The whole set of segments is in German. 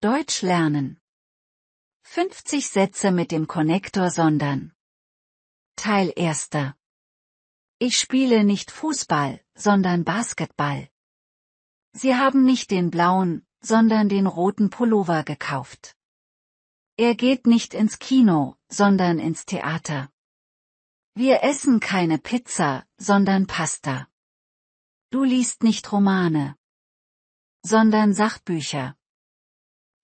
Deutsch lernen. 50 Sätze mit dem Konnektor sondern. Teil 1. Ich spiele nicht Fußball, sondern Basketball. Sie haben nicht den blauen, sondern den roten Pullover gekauft. Er geht nicht ins Kino, sondern ins Theater. Wir essen keine Pizza, sondern Pasta. Du liest nicht Romane, sondern Sachbücher.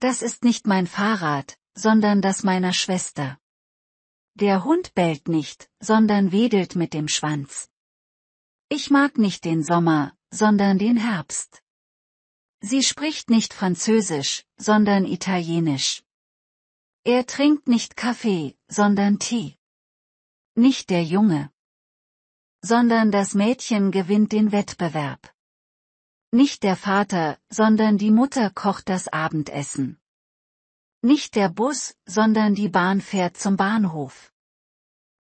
Das ist nicht mein Fahrrad, sondern das meiner Schwester. Der Hund bellt nicht, sondern wedelt mit dem Schwanz. Ich mag nicht den Sommer, sondern den Herbst. Sie spricht nicht Französisch, sondern Italienisch. Er trinkt nicht Kaffee, sondern Tee. Nicht der Junge, sondern das Mädchen gewinnt den Wettbewerb. Nicht der Vater, sondern die Mutter kocht das Abendessen. Nicht der Bus, sondern die Bahn fährt zum Bahnhof.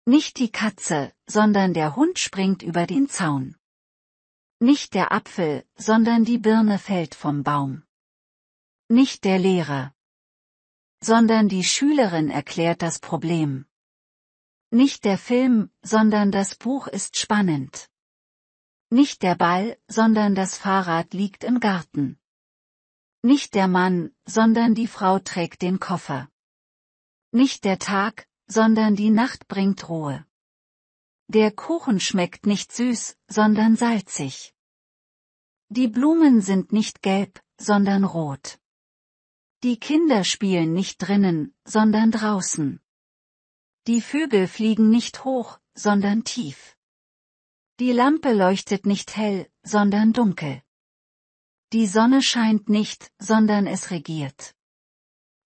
Nicht die Katze, sondern der Hund springt über den Zaun. Nicht der Apfel, sondern die Birne fällt vom Baum. Nicht der Lehrer. Sondern die Schülerin erklärt das Problem. Nicht der Film, sondern das Buch ist spannend. Nicht der Ball, sondern das Fahrrad liegt im Garten. Nicht der Mann, sondern die Frau trägt den Koffer. Nicht der Tag, sondern die Nacht bringt Ruhe. Der Kuchen schmeckt nicht süß, sondern salzig. Die Blumen sind nicht gelb, sondern rot. Die Kinder spielen nicht drinnen, sondern draußen. Die Vögel fliegen nicht hoch, sondern tief. Die Lampe leuchtet nicht hell, sondern dunkel. Die Sonne scheint nicht, sondern es regiert.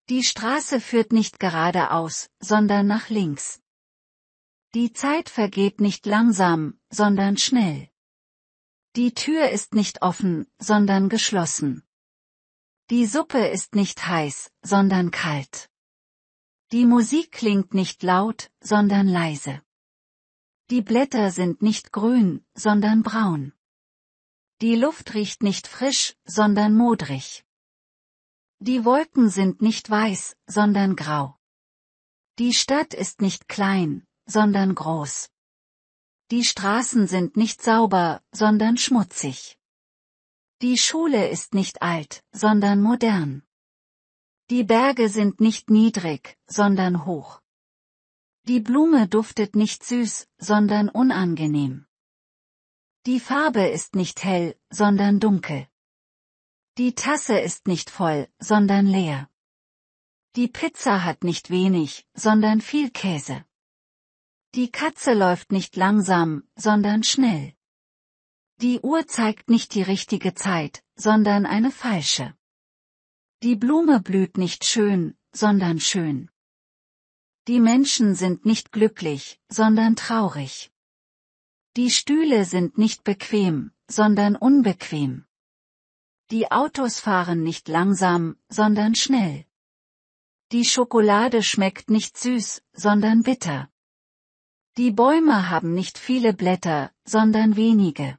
Die Straße führt nicht geradeaus, sondern nach links. Die Zeit vergeht nicht langsam, sondern schnell. Die Tür ist nicht offen, sondern geschlossen. Die Suppe ist nicht heiß, sondern kalt. Die Musik klingt nicht laut, sondern leise. Die Blätter sind nicht grün, sondern braun. Die Luft riecht nicht frisch, sondern modrig. Die Wolken sind nicht weiß, sondern grau. Die Stadt ist nicht klein, sondern groß. Die Straßen sind nicht sauber, sondern schmutzig. Die Schule ist nicht alt, sondern modern. Die Berge sind nicht niedrig, sondern hoch. Die Blume duftet nicht süß, sondern unangenehm. Die Farbe ist nicht hell, sondern dunkel. Die Tasse ist nicht voll, sondern leer. Die Pizza hat nicht wenig, sondern viel Käse. Die Katze läuft nicht langsam, sondern schnell. Die Uhr zeigt nicht die richtige Zeit, sondern eine falsche. Die Blume blüht nicht schön, sondern schön. Die Menschen sind nicht glücklich, sondern traurig. Die Stühle sind nicht bequem, sondern unbequem. Die Autos fahren nicht langsam, sondern schnell. Die Schokolade schmeckt nicht süß, sondern bitter. Die Bäume haben nicht viele Blätter, sondern wenige.